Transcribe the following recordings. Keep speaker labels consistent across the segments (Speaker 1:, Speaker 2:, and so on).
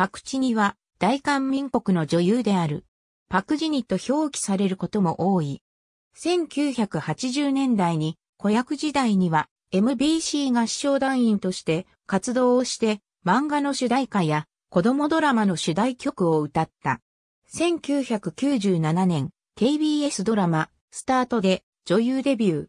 Speaker 1: パクチニは大韓民国の女優である。パクジニと表記されることも多い。1980年代に子役時代には MBC 合唱団員として活動をして漫画の主題歌や子供ドラマの主題曲を歌った。1997年 KBS ドラマスタートで女優デビュー。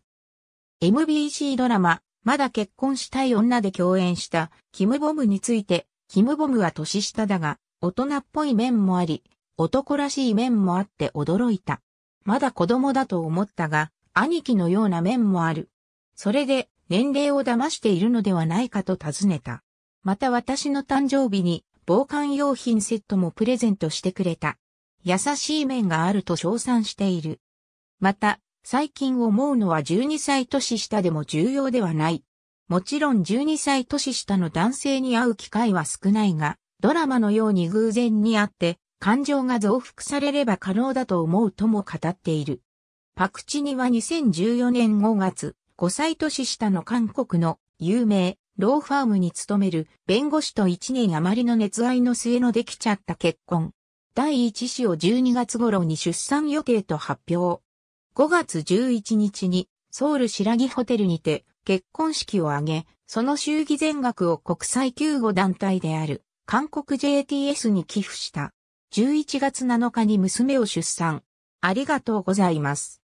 Speaker 1: MBC ドラマまだ結婚したい女で共演したキムボムについてキムボムは年下だが、大人っぽい面もあり、男らしい面もあって驚いた。まだ子供だと思ったが、兄貴のような面もある。それで、年齢を騙しているのではないかと尋ねた。また私の誕生日に、防寒用品セットもプレゼントしてくれた。優しい面があると称賛している。また、最近思うのは12歳年下でも重要ではない。もちろん12歳年下の男性に会う機会は少ないが、ドラマのように偶然に会って、感情が増幅されれば可能だと思うとも語っている。パクチニは2014年5月、5歳年下の韓国の有名ローファームに勤める弁護士と1年余りの熱愛の末のできちゃった結婚。第1子を12月頃に出産予定と発表。5月11日にソウル白木ホテルにて結婚式を挙げ、その衆儀全額を国際救護団体である韓国 JTS に寄付した。11月7日に娘を出産。ありがとう
Speaker 2: ございます。